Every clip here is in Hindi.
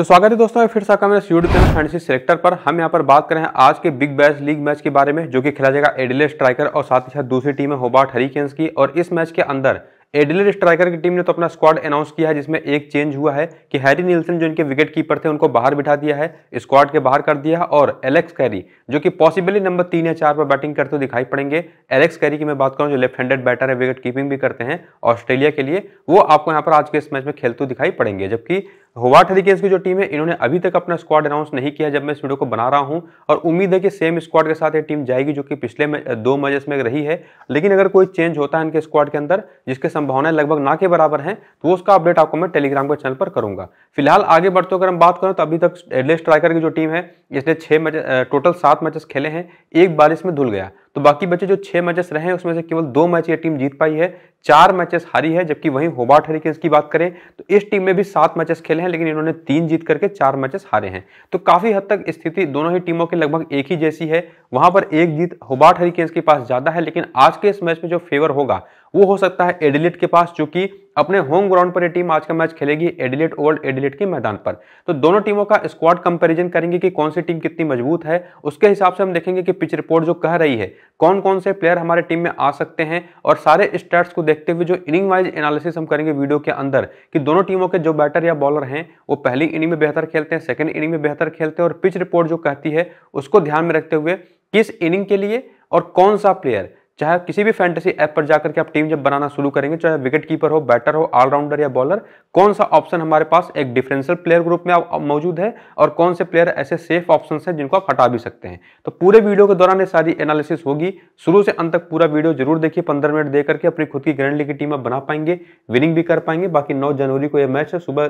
तो स्वागत है दोस्तों फिर से मेरे यूट्यूब सेलेक्टर पर हम यहाँ पर बात करें आज के बिग बैच लीग मैच के बारे में जो कि खेला जाएगा एडिले स्ट्राइकर और साथ ही साथ दूसरी टीम है होबार्ट हरिकेन्स की और इस मैच के अंदर एडिले स्ट्राइकर की टीम ने तो अपना स्क्वाड अनाउंस किया है जिसमें एक चेंज हुआ है कि हैरी नीलसन जो इनके विकेट कीपर थे उनको बाहर बिठा दिया है स्क्वाड के बाहर कर दिया है और एलेक्स कैरी जो कि पॉसिबली नंबर तीन या चार पर बैटिंग करते हुए दिखाई पड़ेंगे एलेक्स कैरी की मैं बात करूँ जो लेफ्ट हैंडेड बैटर है विकेट कीपिंग भी करते हैं ऑस्ट्रेलिया के लिए वो आपको यहाँ पर आज के इस मैच में खेलते हुए दिखाई पड़ेंगे जबकि हुआ हरिकेन्स की जो टीम है इन्होंने अभी तक अपना स्क्वाड अनाउंस नहीं किया जब मैं इस वीडियो को बना रहा हूं और उम्मीद है कि सेम स्क्वाड के साथ ये टीम जाएगी जो कि पिछले में, दो मैचेस में रही है लेकिन अगर कोई चेंज होता है इनके स्क्वाड के अंदर जिसके संभावनाएं लगभग ना के बराबर हैं तो उसका अपडेट आपको मैं टेलीग्राम के चैनल पर करूंगा फिलहाल आगे बढ़ते अगर हम बात करें तो अभी तक एडले स्ट्राइकर की जो टीम है इसने छः मैच टोटल सात मैचेस खेले हैं एक बारिश में धुल गया तो बाकी बचे जो छह मैचेस रहे हैं उसमें से केवल दो मैच ये टीम जीत पाई है चार मैचेस हारी है जबकि वहीं होबार्ट हरिकेन्स की बात करें तो इस टीम में भी सात मैचेस खेले हैं लेकिन इन्होंने तीन जीत करके चार मैचेस हारे हैं तो काफी हद तक स्थिति दोनों ही टीमों के लगभग एक ही जैसी है वहां पर एक जीत होबार्ट हरिकेन्स के पास ज्यादा है लेकिन आज के इस मैच में जो फेवर होगा वो हो सकता है एडिलेट के पास जो कि अपने होम ग्राउंड पर ये टीम आज का मैच खेलेगी एडिलेट ओल्ड एडिलेट के मैदान पर तो दोनों टीमों का स्क्वाड कंपैरिजन करेंगे कि कौन सी टीम कितनी मजबूत है उसके हिसाब से हम देखेंगे कि पिच रिपोर्ट जो कह रही है कौन कौन से प्लेयर हमारे टीम में आ सकते हैं और सारे स्टैट्स को देखते हुए जो इनिंग वाइज एनालिसिस हम करेंगे वीडियो के अंदर कि दोनों टीमों के जो बैटर या बॉलर हैं वो पहली इनिंग में बेहतर खेलते हैं सेकेंड इनिंग में बेहतर खेलते हैं और पिच रिपोर्ट जो कहती है उसको ध्यान में रखते हुए किस इनिंग के लिए और कौन सा प्लेयर चाहे किसी भी फैंटेसी ऐप पर जाकर के आप टीम जब बनाना शुरू करेंगे चाहे विकेट कीपर हो बैटर हो ऑलराउंडर या बॉलर कौन सा ऑप्शन हमारे पास एक डिफरेंशियल प्लेयर ग्रुप में मौजूद है और कौन से प्लेयर ऐसे सेफ ऑप्शन है जिनको आप हटा भी सकते हैं तो पूरे वीडियो के दौरान ये सारी एनालिसिस होगी शुरू से अंत तक पूरा वीडियो जरूर देखिए पंद्रह मिनट देकर के अपनी खुद की ग्रैंड लीग की टीम आप बना पाएंगे विनिंग भी कर पाएंगे बाकी नौ जनवरी को यह मैच है सुबह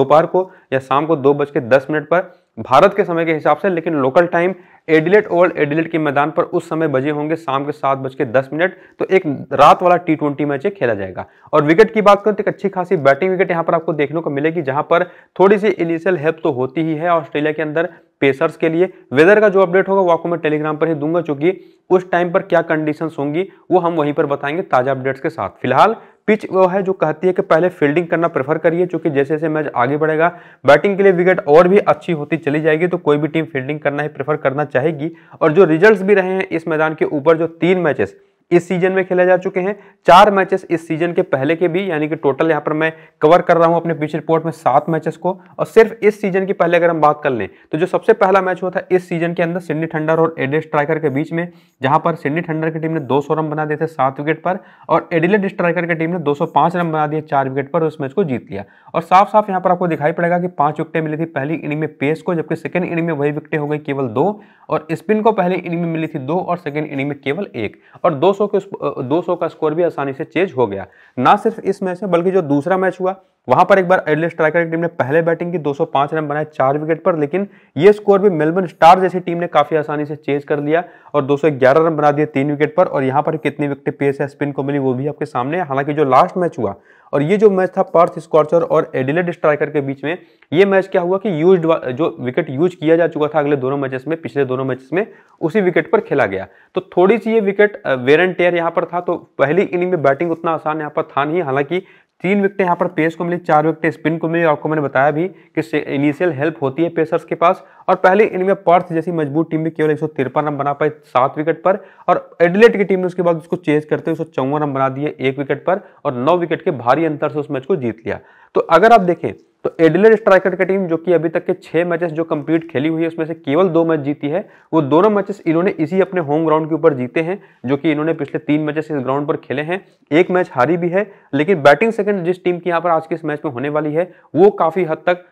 दोपहर को या शाम को दो बज के दस मिनट पर भारत के समय के हिसाब से लेकिन local time Adelaide Oval Adelaide के मैदान पर उस समय बजे होंगे शाम के सात बज के दस मिनट तो एक रात वाला टी ट्वेंटी मैच खेला जाएगा और विकेट की बात करें तो एक अच्छी खासी बैटिंग विकेट यहाँ पर आपको देखने को मिलेगी जहां पर थोड़ी सी इनिशियल हेल्प तो होती ही है ऑस्ट्रेलिया के अंदर पेसर्स के लिए वेदर का जो अपडेट होगा वो आपको मैं टेलीग्राम पर ही दूंगा चूंकि उस टाइम पर क्या कंडीशंस होंगी वो हम वहीं पर बताएंगे ताज़ा अपडेट्स के साथ फिलहाल पिच वो है जो कहती है कि पहले फील्डिंग करना प्रेफर करिए क्योंकि जैसे जैसे मैच आगे बढ़ेगा बैटिंग के लिए विकेट और भी अच्छी होती चली जाएगी तो कोई भी टीम फील्डिंग करना ही प्रेफर करना चाहेगी और जो रिजल्ट्स भी रहे हैं इस मैदान के ऊपर जो तीन मैचेस इस सीजन में खेले जा चुके हैं चार मैचेस इस सीजन के पहले के भी यानी कि टोटल यहां पर मैं कवर कर रहा हूं अपने पिच रिपोर्ट में सात मैचेस को और सिर्फ इस सीजन के पहले अगर हम बात कर लें तो जो सबसे पहला मैच हुआ था इस सीजन के अंदर सिडनी ठंडर और एडिल स्ट्राइकर के बीच में जहां पर सिडनी ठंडर की टीम ने दो रन बना दिए थे सात विकेट पर और एडिलेड स्ट्राइकर की टीम ने दो रन बना दिए चार विकेट पर उस मैच को जीत लिया और साफ साफ यहां पर आपको दिखाई पड़ेगा कि पांच विकटें मिली थी पहली इनिंग में पेस को जबकि सेकंड इनिंग में वही विकटें हो गई केवल दो और स्पिन को पहले इनिंग में मिली थी दो और सेकंड इनिंग में केवल एक और दो 200 के 200 का स्कोर भी आसानी से चेंज हो गया ना सिर्फ इस मैच में बल्कि जो दूसरा मैच हुआ वहां पर एक बार एडले स्ट्राइकर की टीम ने पहले बैटिंग की 205 रन बनाए चार विकेट पर लेकिन ये स्कोर भी मेलबर्न स्टार जैसी टीम ने काफी आसानी से चेज कर लिया और 211 रन बना दिए तीन विकेट पर और यहां पर कितनी विकेट पी एस स्पिन को मिली वो भी आपके सामने हालांकि जो लास्ट मैच हुआ और ये जो मैच था पर्थ स्कॉर्चर और एडिलेड स्ट्राइकर के बीच में ये मैच क्या हुआ कि यूज जो विकेट यूज किया जा चुका था अगले दोनों मैचेस में पिछले दोनों मैचेस में उसी विकेट पर खेला गया तो थोड़ी सी ये विकेट वेर एंड टेयर यहाँ पर था तो पहली इनिंग में बैटिंग उतना आसान यहाँ पर था नहीं हालांकि तीन विकटें यहाँ पर पेस को मिली चार विकटें स्पिन को मिली आपको मैंने बताया भी कि इनिशियल हेल्प होती है पेसर्स के पास और पहले इनमें पर्थ जैसी मजबूत टीम भी केवल एक रन बना पाई सात विकेट पर और एडिलेट की टीम ने उसके बाद उसको चेज करते हुए एक रन बना दिए एक विकेट पर और नौ विकेट के भारी अंतर से उस मैच को जीत लिया तो अगर आप देखें तो एडिलर स्ट्राइकर की टीम जो कि अभी तक के छह मैचेस जो कंप्लीट खेली हुई है उसमें से केवल दो मैच जीती है वो दोनों मैचेस इन्होंने इसी अपने होम ग्राउंड के ऊपर जीते हैं जो कि इन्होंने पिछले तीन मैचेस इस ग्राउंड पर खेले हैं एक मैच हारी भी है लेकिन बैटिंग सेकंड जिस टीम की यहाँ पर आज के इस मैच में होने वाली है वो काफ़ी हद तक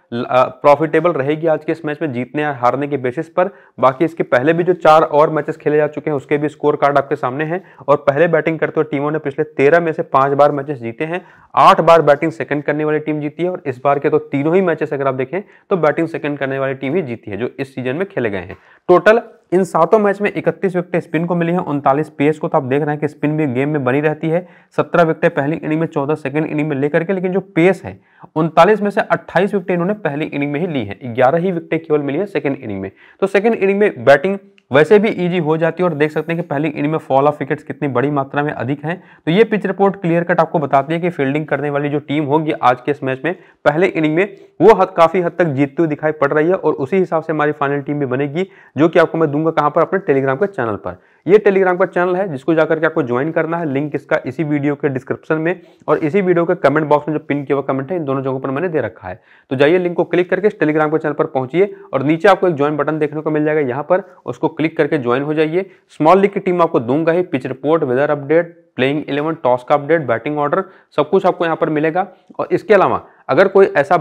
प्रॉफिटेबल रहेगी आज के इस मैच में जीतने या हारने के बेसिस पर बाकी इसके पहले भी जो चार और मैचेस खेले जा चुके हैं उसके भी स्कोर कार्ड आपके सामने हैं और पहले बैटिंग करते हुए टीमों ने पिछले तेरह में से पांच बार मैचेस जीते हैं आठ बार बैटिंग सेकंड करने वाली टीम जीती है और इस बार के तो तो तीनों ही मैचेस अगर आप देखें तो बैटिंग सेकंड करने वाली टीम ही जीती है जो इस सीजन में खेले गए हैं टोटल इन सातों मैच में 31 विकेट स्पिन को मिली है उनतालीस पेस को तो आप देख रहे हैं कि स्पिन भी गेम में बनी रहती है 17 विकेट पहली इनिंग में 14 सेकंड इनिंग में लेकर के लेकिन जो पेस है उनतालीस में से 28 विकेट इन्होंने पहली इनिंग में ही ली है 11 ही विकेट केवल मिली है सेकंड इनिंग में तो सेकंड इनिंग में बैटिंग वैसे भी ईजी हो जाती है और देख सकते हैं कि पहली इनिंग में फॉल ऑफ विकेट्स कितनी बड़ी मात्रा में अधिक हैं तो ये पिच रिपोर्ट क्लियर कट आपको बताती है कि फील्डिंग करने वाली जो टीम होगी आज के इस मैच में पहले इनिंग में वो हद काफ़ी हद तक जीतती हुई दिखाई पड़ रही है और उसी हिसाब से हमारी फाइनल टीम भी बनेगी जो कि आपको मैं दूंगा कहाँ पर अपने टेलीग्राम के चैनल पर ये टेलीग्राम का चैनल है जिसको जाकर के आपको ज्वाइन करना है लिंक इसका इसी वीडियो के डिस्क्रिप्शन में और इसी वीडियो के कमेंट बॉक्स में जो पिन किया हुआ कमेंट है इन दोनों जगहों पर मैंने दे रखा है तो जाइए लिंक को क्लिक करके इस टेलीग्राम के चैनल पर पहुंचिए और नीचे आपको एक ज्वाइन बटन देखने को मिल जाएगा यहाँ पर उसको क्लिक करके ज्वाइन हो जाइए स्मॉल लीग की टीम आपको दूंगा ही pitch report weather update playing eleven toss का अपडेट बैटिंग ऑर्डर सब कुछ आपको यहाँ पर मिलेगा और इसके अलावा अगर कोई ऐसा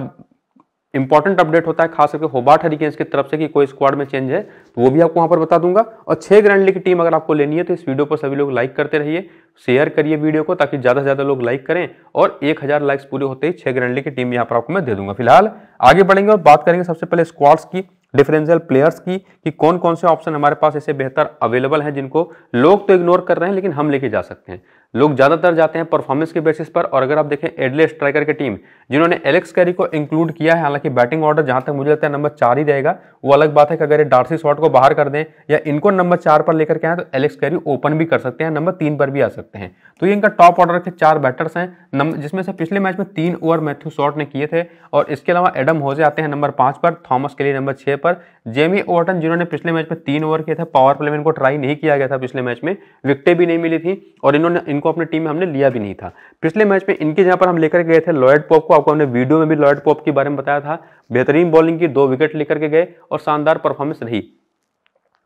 इंपॉर्टेंट अपडेट होता है खास करके होबार्ट हरिकेन्स की तरफ से कि कोई स्क्वाड में चेंज है तो वो भी आपको वहां पर बता दूंगा और छह ग्रैंड लीग की टीम अगर आपको लेनी है तो इस वीडियो पर सभी लोग लाइक करते रहिए शेयर करिए वीडियो को ताकि ज़्यादा से ज़्यादा लोग लाइक करें और एक हज़ार लाइक्स पूरे होते ही छह ग्रैंड लीग की टीम यहाँ पर आपको मैं दे दूंगा फिलहाल आगे बढ़ेंगे और बात करेंगे सबसे पहले स्क्वाड्स की डिफरेंशियल प्लेयर्स की कि कौन कौन से ऑप्शन हमारे पास ऐसे बेहतर अवेलेबल हैं जिनको लोग तो इग्नोर कर रहे हैं लेकिन हम लेके जा सकते हैं लोग ज़्यादातर जाते हैं परफॉर्मेंस के बेसिस पर और अगर आप देखें एडले स्ट्राइकर की टीम जिन्होंने एलेक्स कैरी को इंक्लूड किया है हालांकि बैटिंग ऑर्डर जहां तक मुझे लगता है नंबर चार ही रहेगा वो अलग बात है कि अगर ये डार्सी शॉट को बाहर कर दें या इनको नंबर चार पर लेकर के आए तो एलेक्स कैरी ओपन भी कर सकते हैं नंबर तीन पर भी आ सकते हैं तो ये इनका टॉप ऑर्डर के चार बैटर्स हैं जिसमें से पिछले मैच में तीन ओवर मैथ्यू शॉट ने किए थे और इसके अलावा एडम होजे आते हैं नंबर पाँच पर थॉमस के लिए नंबर छः पर जेमी ओवर्टन जिन्होंने पिछले मैच में तीन ओवर किए थे पावर प्ले में इनको ट्राई नहीं किया गया था पिछले मैच में विकटें भी नहीं मिली थी और इन्होंने इनको अपनी टीम में हमने लिया भी नहीं था पिछले मैच में इनके जहाँ पर हम लेकर गए थे लॉयड पॉप को आपको हमने वीडियो में भी लॉयड पॉप के बारे में बताया था बेहतरीन बॉलिंग की दो विकेट लेकर के गए और शानदार परफॉर्मेंस रही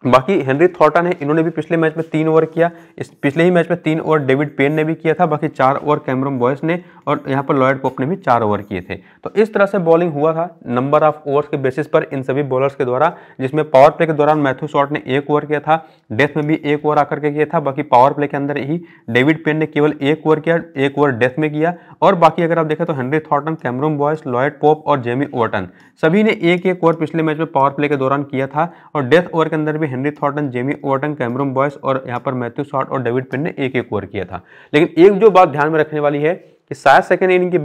बाकी हेनरी थॉर्टन है इन्होंने भी पिछले मैच में तीन ओवर किया इस पिछले ही मैच में तीन ओवर डेविड पेन ने भी किया था बाकी चार ओवर कैमरम बॉयस ने और यहाँ पर लॉयड पोप ने भी चार ओवर किए थे तो इस तरह से बॉलिंग हुआ था नंबर ऑफ ओवर्स के बेसिस पर इन सभी बॉलर्स के द्वारा जिसमें पावर प्ले के दौरान मैथ्यू शॉर्ट ने एक ओवर किया था डेथ में भी एक ओवर आकर के किया था बाकी पावर प्ले के अंदर ही डेविड पेन ने केवल एक ओवर किया एक ओवर डेथ में किया और बाकी अगर आप देखें तो Henry Thornton Cameron Boyce Lloyd Pope और जेमी ओवर्टन सभी ने एक एक ओवर पिछले मैच में पावर प्ले के दौरान किया था और डेथ ओवर के अंदर भी हेनरी थॉटन जेमी ओवर्टन कैमरम बॉयस और यहाँ पर मैथ्यू शॉर्ट और डेविड पिन ने एक एक ओवर किया था लेकिन एक जो बात ध्यान में रखने वाली है कि शायद सेकेंड इनिंग की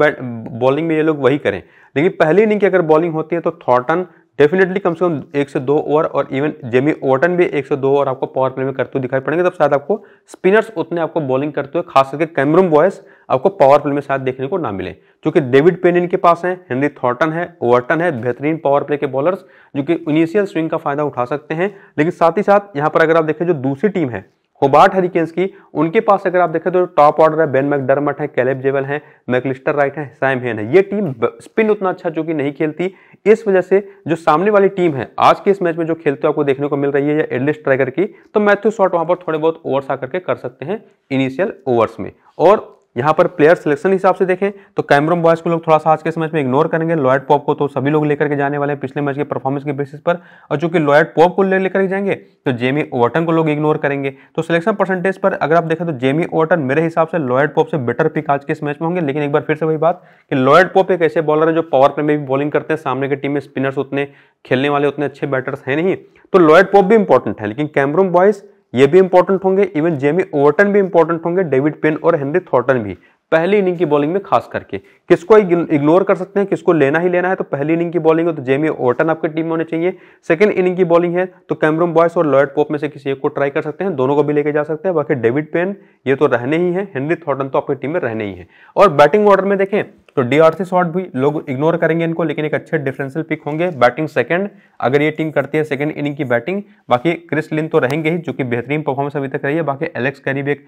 बॉलिंग में ये लोग वही करें लेकिन पहली इनिंग की अगर बॉलिंग होती है तो थॉटन डेफिनेटली कम से कम एक से दो ओवर और इवन जेमी ओटन भी एक से दो ओवर आपको पावर प्ले में करते हुए दिखाई पड़ेंगे तब शायद आपको स्पिनर्स उतने आपको बॉलिंग करते हुए खास करके कैमरूम बॉयस आपको पावर प्ले में शायद देखने को ना मिले क्योंकि डेविड पेन इनके पास है हेनरी थॉर्टन है ओवर्टन है बेहतरीन पावर प्ले के बॉलर्स जो कि इनिशियल स्विंग का फायदा उठा सकते हैं लेकिन साथ ही साथ यहाँ पर अगर आप देखें जो दूसरी टीम है होबार्ट हरिकेन्स की उनके पास अगर आप देखें तो टॉप ऑर्डर है बेन मैकडरमट है कैलेब जेवल है मैकलिस्टर राइट है सैम हेन है ये टीम स्पिन उतना अच्छा जो कि नहीं खेलती इस वजह से जो सामने वाली टीम है आज के इस मैच में जो खेलते हो आपको देखने को मिल रही है या एडलिस्ट ट्राइगर की तो मैथ्यू शॉट वहां पर थोड़े बहुत ओवर्स आकर के कर सकते हैं इनिशियल ओवर्स में और यहाँ पर प्लेयर सिलेक्शन हिसाब से देखें तो कैमरम बॉयज को लोग थोड़ा सा आज के मैच में इग्नोर करेंगे लॉयड पॉप को तो सभी लोग लेकर के जाने वाले हैं पिछले मैच के परफॉर्मेंस के बेसिस पर और चूंकि लॉयड पॉप को लेकर के जाएंगे तो जेमी ओवर्टन को लोग इग्नोर करेंगे तो सिलेक्शन परसेंटेज पर अगर आप देखें तो जेमी ओवर्टन मेरे हिसाब से लॉयड पॉप से बेटर पिक आज के इस मैच में होंगे लेकिन एक बार फिर से वही बात कि लॉयड पॉप एक ऐसे बॉलर है जो पावर प्ले में भी बॉलिंग करते हैं सामने की टीम में स्पिनर्स उतने खेलने वाले उतने अच्छे बैटर्स हैं नहीं तो लॉयड पॉप भी इंपॉर्टेंट है लेकिन कैमरूम बॉयज़ ये भी इंपॉर्टेंट होंगे इवन जेमी ओवर्टन भी इंपॉर्टेंट होंगे डेविड पेन और हेनरी थॉर्टन भी पहली इनिंग की बॉलिंग में खास करके किसको इग्नोर कर सकते हैं किसको लेना ही लेना है तो पहली इनिंग की बॉलिंग है तो जेमी ओटन आपकी टीम में होने चाहिए सेकंड इनिंग की बॉलिंग है तो कैमरून बॉयस और लॉयड पोप में से किसी एक को ट्राई कर सकते हैं दोनों को भी लेके जा सकते हैं बाकी डेविड पेन ये तो रहने ही है हेनरी थॉर्टन तो आपकी टीम में रहने ही है और बैटिंग ऑर्डर में देखें तो डी सी शॉट भी लोग इग्नोर करेंगे इनको लेकिन एक अच्छे डिफरेंशियल पिक होंगे बैटिंग सेकंड अगर ये टीम करती है सेकंड इनिंग की बैटिंग बाकी क्रिस लिन तो रहेंगे ही जो कि बेहतरीन परफॉर्मेंस अभी तक रही है बाकी एलेक्स कैरी भी एक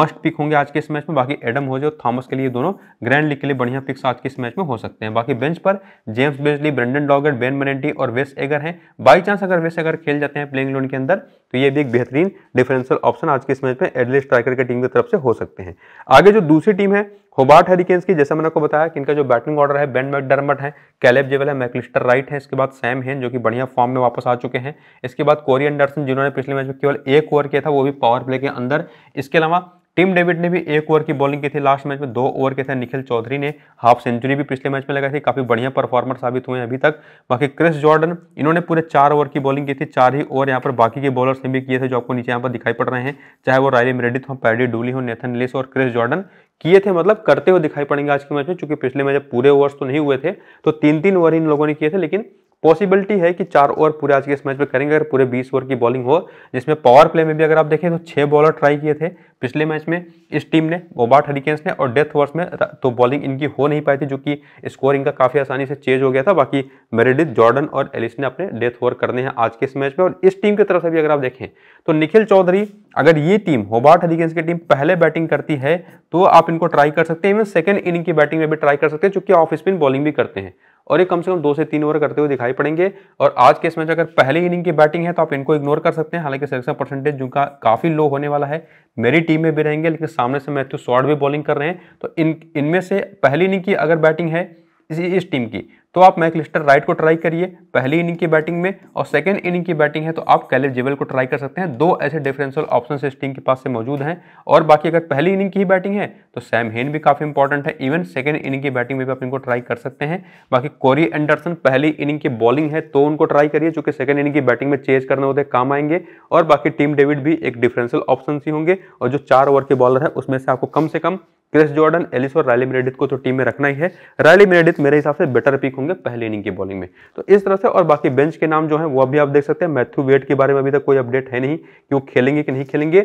मस्ट पिक होंगे आज के इस मैच में बाकी एडम हो जो थॉमस के लिए दोनों ग्रैंड लीग के लिए बढ़िया पिक्स आज के इस मैच में हो सकते हैं बाकी बेंच पर James Bazley Brendan Doggett Ben Manenti और वेस एगर हैं बाई चांस अगर वेस एगर खेल जाते हैं प्लेइंग लोन के अंदर तो ये भी एक बेहतरीन डिफरेंशियल ऑप्शन आज के इस मैच में एडले स्ट्राइकर की टीम की तरफ से हो सकते हैं आगे जो दूसरी टीम है होबार्ट हरिकेन्स की जैसे मैंने आपको बताया कि इनका जो बैटिंग ऑर्डर है बेन मैकडरमट है कैलेब जेवल है मैकलिस्टर राइट है इसके बाद सैम हेन जो कि बढ़िया फॉर्म में वापस आ चुके हैं इसके बाद कोरी एंडरसन जिन्होंने पिछले मैच में केवल एक ओवर किया था वो भी पावर प्ले के अंदर इसके अलावा टीम डेविड ने भी एक ओवर की बॉलिंग की थी लास्ट मैच में दो ओवर के थे निखिल चौधरी ने हाफ सेंचुरी भी पिछले मैच में लगाई थी काफ़ी बढ़िया परफॉर्मर साबित हुए हैं अभी तक बाकी क्रिस जॉर्डन इन्होंने पूरे चार ओवर की बॉलिंग की थी चार ही ओवर यहाँ पर बाकी के बॉलर्स ने भी किए थे जो आपको नीचे यहाँ पर दिखाई पड़ रहे हैं चाहे वो रायली मेरेडिथ हो पैडी डूली हो नेथन लिस और क्रिस जॉर्डन किए थे मतलब करते हुए दिखाई पड़ेंगे आज के मैच में चूंकि पिछले मैच पूरे ओवर्स तो नहीं हुए थे तो तीन तीन ओवर इन लोगों ने किए थे लेकिन पॉसिबिलिटी है कि चार ओवर पूरे आज के इस मैच में करेंगे अगर पूरे बीस ओवर की बॉलिंग हो जिसमें पावर प्ले में भी अगर आप देखें तो छह बॉलर ट्राई किए थे पिछले मैच में इस टीम ने ओबाट हरिकेंस ने और डेथ ओवर्स में तो बॉलिंग इनकी हो नहीं पाई थी जो कि स्कोरिंग का काफ़ी आसानी से चेंज हो गया था बाकी मेरेडिथ जॉर्डन और एलिस ने अपने डेथ ओवर करने हैं आज के इस मैच में और इस टीम की तरफ से भी अगर आप देखें तो निखिल चौधरी अगर ये टीम होबार्ट हरिकेंस की टीम पहले बैटिंग करती है तो आप इनको ट्राई कर सकते हैं इवन सेकेंड इनिंग की बैटिंग में भी ट्राई कर सकते हैं चूंकि ऑफ स्पिन बॉलिंग भी करते हैं और ये कम से कम दो से तीन ओवर करते हुए दिखाई दिखाई पड़ेंगे और आज के इस मैच अगर पहले इनिंग की बैटिंग है तो आप इनको इग्नोर कर सकते हैं हालांकि सिलेक्शन परसेंटेज जिनका काफ़ी लो होने वाला है मेरी टीम में भी रहेंगे लेकिन सामने से मैथ्यू शॉर्ट भी बॉलिंग कर रहे हैं तो इन इनमें से पहली इनिंग की अगर बैटिंग है इस टीम की तो आप मैकलिस्टर राइट को ट्राई करिए पहली इनिंग की बैटिंग में और सेकेंड इनिंग की बैटिंग है तो आप कैलिब जेवल को ट्राई कर सकते हैं दो ऐसे डिफरेंशियल ऑप्शन इस टीम के पास से मौजूद हैं और बाकी अगर पहली इनिंग की ही बैटिंग है तो सैम हेन भी काफ़ी इंपॉर्टेंट है इवन सेकेंड इनिंग की बैटिंग में भी आप इनको ट्राई कर सकते हैं बाकी कोरी एंडरसन पहली इनिंग की बॉलिंग है तो उनको ट्राई करिए चूंकि सेकेंड इनिंग की बैटिंग में चेज करने होते काम आएंगे और बाकी टीम डेविड भी एक डिफरेंशियल ऑप्शन ही होंगे और जो चार ओवर के बॉलर है उसमें से आपको कम से कम क्रिस जॉर्डन एलिस और रैली मेरेडिथ को तो टीम में रखना ही है रैली मेरेडिथ मेरे हिसाब से बेटर पिक होंगे पहले इनिंग की बॉलिंग में तो इस तरह से और बाकी बेंच के नाम जो है वो अभी आप देख सकते हैं मैथ्यू वेट के बारे में अभी तक कोई अपडेट है नहीं कि वो खेलेंगे कि नहीं खेलेंगे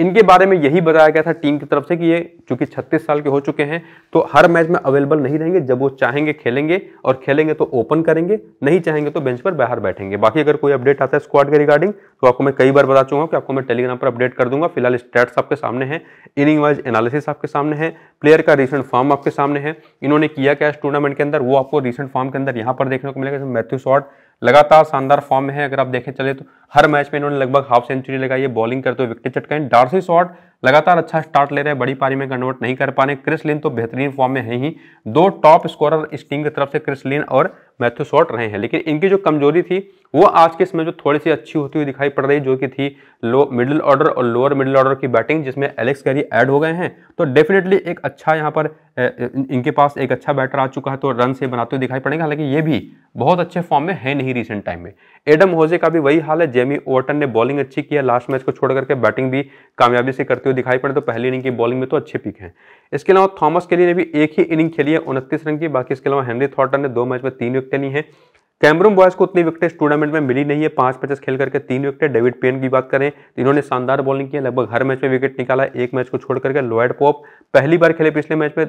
इनके बारे में यही बताया गया था टीम की तरफ से कि ये चूंकि 36 साल के हो चुके हैं तो हर मैच में अवेलेबल नहीं रहेंगे जब वो चाहेंगे खेलेंगे और खेलेंगे तो ओपन करेंगे नहीं चाहेंगे तो बेंच पर बाहर बैठेंगे बाकी अगर कोई अपडेट आता है स्क्वाड के रिगार्डिंग तो आपको मैं कई बार बता चुका कि आपको मैं टेलीग्राम पर अपडेट कर दूंगा फिलहाल स्टेट्स आपके सामने है इनिंग वाइज एनालिसिस आपके सामने है प्लेयर का रिसेंट फॉर्म आपके सामने है इन्होंने किया क्या टूर्नामेंट के अंदर वो आपको रिसेंट फॉर्म के अंदर यहाँ पर देखने को मिलेगा मैथ्यू शॉर्ट लगातार शानदार फॉर्म में है अगर आप देखें चले तो हर मैच में इन्होंने लगभग हाफ सेंचुरी लगाई है बॉलिंग करते हुए विकेट चटकाए डार्सी शॉट लगातार अच्छा स्टार्ट ले रहे हैं बड़ी पारी में कन्वर्ट नहीं कर पा रहे क्रिस लिन तो बेहतरीन फॉर्म में है ही दो टॉप स्कोरर इस टीम की तरफ से क्रिस लिन और मैथ्यू शॉट रहे हैं लेकिन इनकी जो कमजोरी थी वो आज के समय जो थोड़ी सी अच्छी होती हुई दिखाई पड़ रही जो कि थी लो मिडिल ऑर्डर और लोअर मिडिल ऑर्डर की बैटिंग जिसमें एलेक्स कैरी ऐड हो गए हैं तो डेफिनेटली एक अच्छा यहाँ पर इनके पास एक अच्छा बैटर आ चुका है तो रन से बनाते हुए दिखाई पड़ेगा हालांकि ये भी बहुत अच्छे फॉर्म में है नहीं रिसेंट टाइम में एडम होजे का भी वही हाल है जेमी ओवर्टन ने बॉलिंग अच्छी किया लास्ट मैच को छोड़ करके बैटिंग भी कामयाबी से करते हुए दिखाई पड़े तो पहली इनिंग की बॉलिंग में तो अच्छे पिक हैं इसके अलावा थॉमस के लिए भी एक ही इनिंग खेली है उनतीस रन की बाकी इसके अलावा हेनरी थॉर्टन ने दो मैच में तीन विकटें ली हैं कैमरून बॉयज को उतनी विकेट इस टूर्नामेंट में मिली नहीं है पांच पचास खेल करके तीन विकेट डेविड पेन की बात करें तो इन्होंने शानदार बॉलिंग की है लगभग हर मैच में विकेट निकाला एक मैच को छोड़ करके लॉयड पॉप पहली बार खेले पिछले मैच में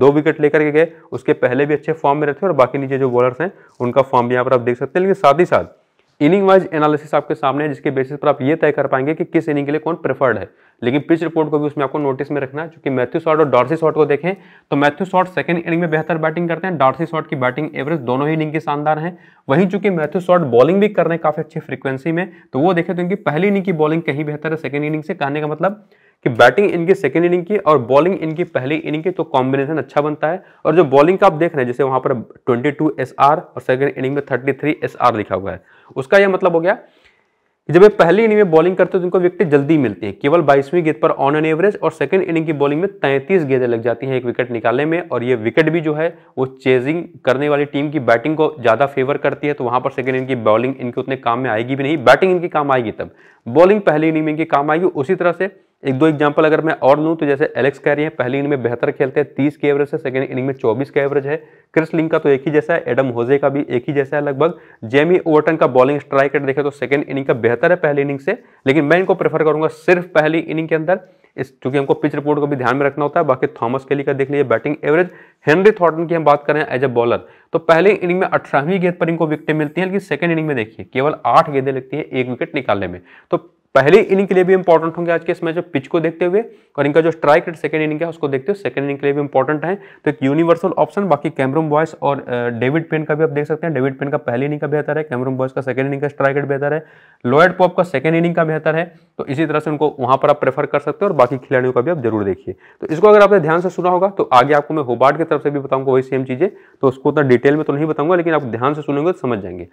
दो विकेट लेकर के गए उसके पहले भी अच्छे फॉर्म में रहते और बाकी नीचे जो बॉलर्स हैं उनका फॉर्म भी यहाँ पर आप देख सकते हैं लेकिन साथ ही साथ इनिंग वाइज एनालिसिस आपके सामने है जिसके बेसिस पर आप ये तय कर पाएंगे कि किस इनिंग के लिए कौन प्रेफर्ड है लेकिन पिच रिपोर्ट को भी उसमें आपको नोटिस में रखना है चूंकि मैथ्यू शॉट और डॉर्सी शॉट को देखें तो मैथ्यू शॉट सेकंड इनिंग में बेहतर बैटिंग करते हैं डॉर्सी शॉट की बैटिंग एवरेज दोनों ही इनिंग के शानदार है वहीं चूंकि मैथ्यू शॉट बॉलिंग भी कर रहे हैं काफ़ी अच्छी फ्रिक्वेंसी में तो वो देखें तो इनकी पहली इनिंग की बॉलिंग कहीं बेहतर है सेकेंड इनिंग से कहने का मतलब कि बैटिंग इनकी सेकेंड इनिंग की और बॉलिंग इनकी पहली इनिंग की तो कॉम्बिनेशन अच्छा बनता है और जो बॉलिंग का आप देख रहे हैं जैसे वहाँ पर 22 एसआर और सेकंड इनिंग में 33 एसआर लिखा हुआ है उसका यह मतलब हो गया कि जब वे पहली इनिंग में बॉलिंग करते हैं तो उनको विकेट जल्दी मिलती है केवल बाईसवीं गेंद पर ऑन एन एवरेज और सेकंड इनिंग की बॉलिंग में तैंतीस गेंदें लग जाती हैं एक विकेट निकालने में और ये विकेट भी जो है वो चेजिंग करने वाली टीम की बैटिंग को ज़्यादा फेवर करती है तो वहां पर सेकंड इनिंग की बॉलिंग इनके उतने काम में आएगी भी नहीं बैटिंग इनकी काम आएगी तब बॉलिंग पहली इनिंग में इनकी काम आएगी उसी तरह से एक दो एग्जांपल अगर मैं और लूँ तो जैसे एलेक्स कैरी है पहली इनिंग में बेहतर खेलते हैं तीस के एवरेज है सेकेंड इनिंग में चौबीस का एवरेज है क्रिस लिंग का तो एक ही जैसा है एडम होजे का भी एक ही जैसा है लगभग जेमी ओवरटन का बॉलिंग स्ट्राइक रेट देखें तो सेकंड इनिंग का बेहतर है पहली इनिंग से लेकिन मैं इनको प्रेफर करूंगा सिर्फ पहली इनिंग के अंदर इस चूंकि हमको पिच रिपोर्ट को भी ध्यान में रखना होता है बाकी थॉमस केली का देख लीजिए बैटिंग एवरेज हेनरी थॉर्टन की हम बात करें एज ए बॉलर तो पहले इनिंग में अठारहवीं गेंद पर इनको विकेटें मिलती हैं लेकिन सेकंड इनिंग में देखिए केवल आठ गेंदें लगती हैं एक विकेट निकालने में तो पहले इनिंग के लिए भी इंपॉर्टेंट होंगे आज के इसमें जो पिच को देखते हुए और इनका जो स्ट्राइक रेट सेकंड इनिंग है उसको देखते हुए सेकंड इनिंग के लिए भी इंपॉर्टेंट है तो एक यूनिवर्सल ऑप्शन बाकी कैमरूम बॉयस और डेविड पेन का भी आप देख सकते हैं डेविड पेन का पहले इनिंग का बेहतर है कैमरूम बॉयस का सेकंड इनिंग का स्ट्राइक रेट बेहतर है लॉयड पॉप का सेकंड इनिंग का बेहतर है तो इसी तरह से उनको वहां पर आप प्रेफर कर सकते हो और बाकी खिलाड़ियों का भी आप जरूर देखिए तो इसको अगर आपने ध्यान से सुना होगा तो आगे आपको मैं होबार्ड की तरफ से भी बताऊंगा वही सेम चीजें तो उसको उतना डिटेल में तो नहीं बताऊंगा लेकिन आप ध्यान से सुनेंगे तो समझ जाएंगे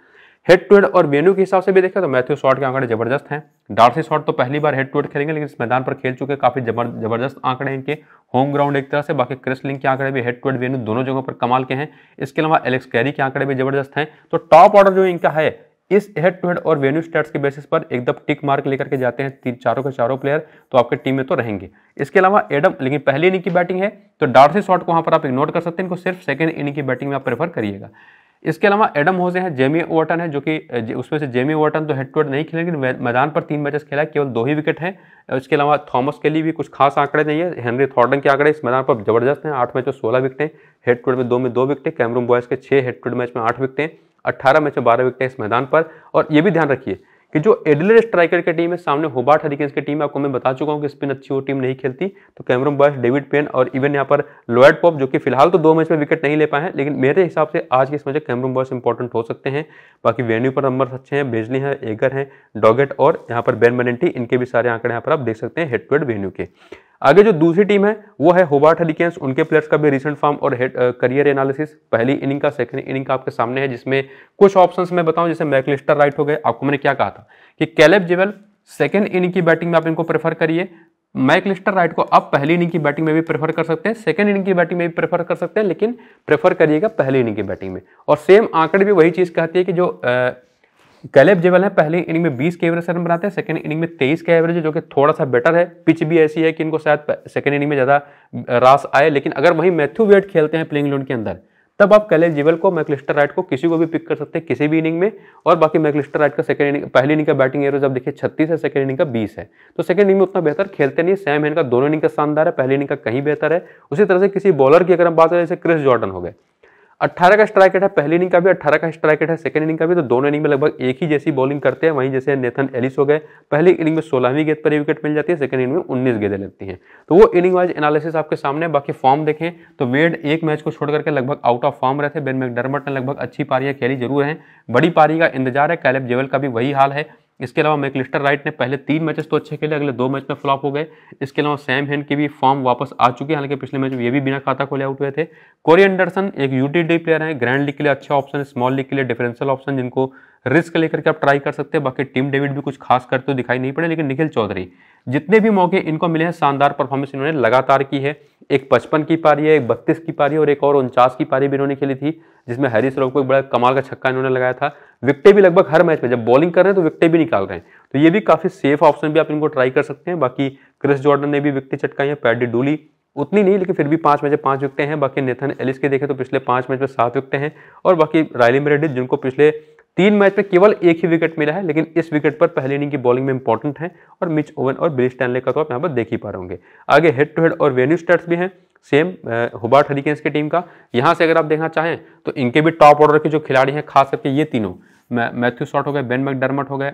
हेड टू हेड और वेन्यू के हिसाब से भी देखें तो मैथ्यू शॉर्ट के आंकड़े जबरदस्त हैं डार्सी शॉर्ट तो पहली बार हेड टू हेड खेलेंगे लेकिन इस मैदान पर खेल चुके काफी जबरदस्त आंकड़े हैं इनके होम ग्राउंड एक तरह से बाकी क्रिस लिंग के आंकड़े भी हेड टू हेड वेन्यू दोनों जगहों पर कमाल के हैं इसके अलावा एलेक्स कैरी के आंकड़े भी जबरदस्त हैं तो टॉप ऑर्डर जो इनका है इस हेड टू हेड और वेन्यू स्टेट्स के बेसिस पर एकदम टिक मार्क लेकर के जाते हैं तीन चारों के चारों प्लेयर तो आपके टीम में तो रहेंगे इसके अलावा एडम लेकिन पहली इनिंग की बैटिंग है तो डार्सी शॉट को वहां पर आप इग्नोर कर सकते हैं इनको सिर्फ सेकंड इनिंग की बैटिंग में आप प्रेफर करिएगा इसके अलावा एडम होजे हैं जेमी वर्टन है जो कि उसमें से जेमी वर्टन तो हेड टू हेड नहीं खेले लेकिन मैदान पर तीन मैचेस खेला केवल दो ही विकेट हैं इसके अलावा थॉमस के लिए भी कुछ खास आंकड़े नहीं है हेनरी थॉर्डन के आंकड़े इस मैदान पर जबरदस्त हैं आठ मैचों सोलह विकटें हेड टू हेड में दो में दो विकटें कैमरून बॉयज़ के छः हेड टू हेड मैच में आठ विकटें अट्ठारह मैच में बारह विकटें इस मैदान पर और ये भी ध्यान रखिए कि जो एडलर स्ट्राइकर की टीम है सामने होबार्ट हरिकेन्स की टीम है आपको मैं बता चुका हूँ कि स्पिन अच्छी वो टीम नहीं खेलती तो कैमरन बॉयस डेविड पेन और इवन यहाँ पर लॉयड पॉप जो कि फिलहाल तो दो मैच में विकेट नहीं ले पाए हैं लेकिन मेरे हिसाब से आज के इस मैच में बॉयस इंपॉर्टेंट हो सकते हैं बाकी वेन्यू पर नंबर अच्छे हैं बेजली हैं एगर हैं डॉगेट और यहाँ पर बेन बनेंटी इनके भी सारे आंकड़े यहाँ पर आप देख सकते हैं हेड टू हेड वेन्यू के आगे जो दूसरी टीम है वो है होबार्ट हेलिकेंस उनके प्लेयर्स का भी रिसेंट फॉर्म और हेड करियर एनालिसिस पहली इनिंग का सेकंड इनिंग का आपके सामने है जिसमें कुछ ऑप्शंस मैं बताऊं जैसे मैकलिस्टर राइट हो गए आपको मैंने क्या कहा था कि कैलेब जिवेल सेकेंड इनिंग की बैटिंग में आप इनको प्रेफर करिए मैकलिस्टर राइट को आप पहली इनिंग की बैटिंग में भी प्रेफर कर सकते हैं सेकंड इनिंग की बैटिंग में भी प्रेफर कर सकते हैं लेकिन प्रेफर करिएगा पहली इनिंग की बैटिंग में और सेम आंकड़े भी वही चीज़ कहती है कि जो कैलेब जेवल है पहले इनिंग में 20 के एवरेज रन बनाते हैं सेकंड इनिंग में 23 का एवरेज है जो कि थोड़ा सा बेटर है पिच भी ऐसी है कि इनको शायद सेकंड इनिंग में ज़्यादा रास आए लेकिन अगर वहीं मैथ्यू वेट खेलते हैं प्लेइंग लोन के अंदर तब आप कैलेब जेवल को मैकलिस्टर राइट को किसी को भी पिक कर सकते हैं किसी भी इनिंग में और बाकी मैकलिस्टर राइट का सेकंड इनिंग पहली इनिंग का बैटिंग एवरेज आप देखिए छत्तीस है सेकंड इनिंग का बीस है तो सेकंड इनिंग में उतना बेहतर खेलते नहीं सैम हैन का दोनों इनिंग का शानदार है पहली इनिंग का कहीं बेहतर है उसी तरह से किसी बॉलर की अगर हम बात करें जैसे क्रिस जॉर्डन हो गए अट्ठारह का स्ट्राइक रेट है पहली इनिंग का भी अट्ठारह का स्ट्राइक रेट है सेकंड इनिंग का भी तो दोनों इनिंग में लगभग एक ही जैसी बॉलिंग करते हैं वहीं जैसे नेथन एलिस हो गए पहली इनिंग में सोलहवीं गेंद पर विकेट मिल जाती है सेकंड इनिंग में उन्नीस गेंदें लगती हैं तो वो इनिंग वाइज एनालिसिस आपके सामने बाकी फॉर्म देखें तो वेड एक मैच को छोड़ करके लगभग आउट ऑफ फॉर्म रहे थे बेन मैकडरमट ने लगभग अच्छी पारियाँ खेली जरूर हैं बड़ी पारी का इंतजार है कैलेब जेवल का भी वही हाल है इसके अलावा मैकलिस्टर राइट ने पहले तीन मैचेस तो अच्छे खेले अगले दो मैच में फ्लॉप हो गए इसके अलावा सैम हैन की भी फॉर्म वापस आ चुकी है हालांकि पिछले मैच में ये भी बिना खाता खोले आउट हुए थे कोरी एंडरसन एक यूटीडी प्लेयर है ग्रैंड लीग के लिए अच्छा ऑप्शन है स्मॉल लीग के लिए डिफरेंशियल ऑप्शन जिनको रिस्क लेकर के आप ट्राई कर सकते हैं बाकी टीम डेविड भी कुछ खास करते हुए दिखाई नहीं पड़े लेकिन निखिल चौधरी जितने भी मौके इनको मिले हैं शानदार परफॉर्मेंस इन्होंने लगातार की है एक पचपन की पारी है एक बत्तीस की पारी और एक और उनचास की पारी भी इन्होंने खेली थी जिसमें हैरिस रॉक को एक बड़ा कमाल का छक्का इन्होंने लगाया था विकटे भी लगभग हर मैच में जब बॉलिंग कर रहे हैं तो विकटे भी निकाल रहे हैं तो ये भी काफ़ी सेफ ऑप्शन भी आप इनको ट्राई कर सकते हैं बाकी क्रिस जॉर्डन ने भी विकटे चटकाई हैं पैडी डूली उतनी नहीं लेकिन फिर भी पांच मैच में पांच विकटें हैं बाकी नेथन एलिस के देखें तो पिछले पांच मैच में सात विकटे हैं और बाकी रायली मेरेडिस जिनको पिछले तीन मैच में केवल एक ही विकेट मिला है लेकिन इस विकेट पर पहले इनिंग की बॉलिंग में इंपॉर्टेंट है और मिच ओवन और ब्रिज स्टैनले का तो आप यहाँ पर देख ही पा रहे आगे हेड टू हेड और वेन्यू स्टेट्स भी हैं सेम हुबार्ट हरिकेंस की टीम का यहाँ से अगर आप देखना चाहें तो इनके भी टॉप ऑर्डर के जो खिलाड़ी हैं खास करके ये तीनों मैथ्यू शॉट हो गए बेन मैकडरमट हो गए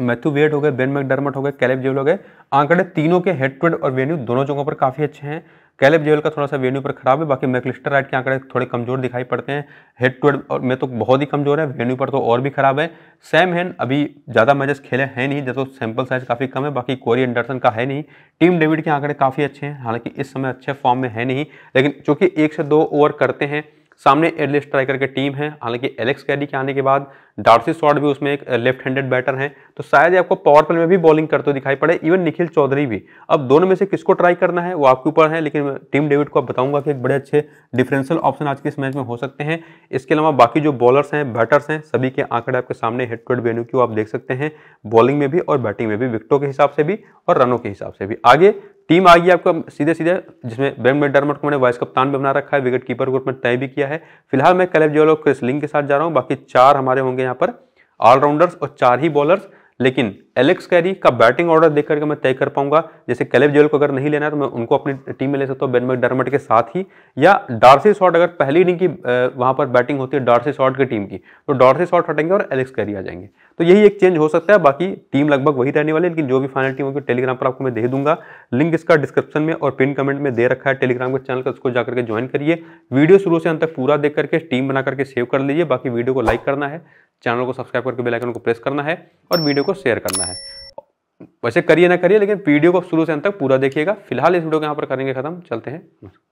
मैथ्यू वेट हो गए बेन मैकडरमट हो गए कैलेब जेवल हो गए आंकड़े तीनों के हेड टू हेड और वेन्यू दोनों जगहों पर काफ़ी अच्छे हैं कैलेब जेवल का थोड़ा सा वेन्यू पर खराब है बाकी मैकलिस्टर राइट के आंकड़े थोड़े कमजोर दिखाई पड़ते हैं हेड टू हेड और मैं तो बहुत ही कमजोर है वेन्यू पर तो और भी खराब है सैम हैन अभी ज़्यादा मैचेस खेले हैं नहीं जैसे सैम्पल सैंपल साइज काफ़ी कम है बाकी कोरी एंडरसन का है नहीं टीम डेविड के आंकड़े काफ़ी अच्छे हैं हालांकि इस समय अच्छे फॉर्म में है नहीं लेकिन चूंकि एक से दो ओवर करते हैं सामने एयरलिफ्ट स्ट्राइकर की टीम है हालांकि एलेक्स कैरी के आने के बाद डार्सी शॉर्ट भी उसमें एक लेफ्ट हैंडेड बैटर हैं तो शायद आपको पावर प्ले में भी बॉलिंग करते दिखाई पड़े इवन निखिल चौधरी भी अब दोनों में से किसको ट्राई करना है वो आपके ऊपर है लेकिन टीम डेविड को आप बताऊंगा कि एक बड़े अच्छे डिफरेंशियल ऑप्शन आज के इस मैच में हो सकते हैं इसके अलावा बाकी जो बॉलर्स हैं बैटर्स हैं सभी के आंकड़े आपके सामने हेड टू हेड वेन्यू की आप देख सकते हैं बॉलिंग में भी और बैटिंग में भी विकटों के हिसाब से भी और रनों के हिसाब से भी आगे टीम आ गई आपका सीधे सीधे जिसमें बैंक में डरमट को मैंने वाइस कप्तान भी बना रखा है विकेट कीपर को में तय भी किया है फिलहाल मैं कलेब जोल और क्रिस लिंग के साथ जा रहा हूँ बाकी चार हमारे होंगे यहाँ पर ऑलराउंडर्स और चार ही बॉलर्स लेकिन एलेक्स कैरी का बैटिंग ऑर्डर देख करके मैं तय कर पाऊंगा जैसे कैलेब जोल को अगर नहीं लेना है तो मैं उनको अपनी टीम में ले सकता हूँ बेन डरमट के साथ ही या डार्सी शॉट अगर पहली इनिंग की वहां पर बैटिंग होती है डार्सी शॉट की टीम की तो डार्सी शॉट हटेंगे और एलेक्स कैरी आ जाएंगे तो यही एक चेंज हो सकता है बाकी टीम लगभग वही रहने वाली है लेकिन जो भी फाइनल टीम होगी टेलीग्राम पर आपको मैं दे दूंगा लिंक इसका डिस्क्रिप्शन में और पिन कमेंट में दे रखा है टेलीग्राम के चैनल का उसको जाकर के ज्वाइन करिए वीडियो शुरू से अंत तक पूरा देख करके टीम बना करके सेव कर लीजिए बाकी वीडियो को लाइक करना है चैनल को सब्सक्राइब करके बेलाइकन को प्रेस करना है और वीडियो को शेयर करना है वैसे करिए ना करिए लेकिन वीडियो को शुरू से अंत तक पूरा देखिएगा फिलहाल इस वीडियो को यहाँ पर करेंगे खत्म चलते हैं नमस्कार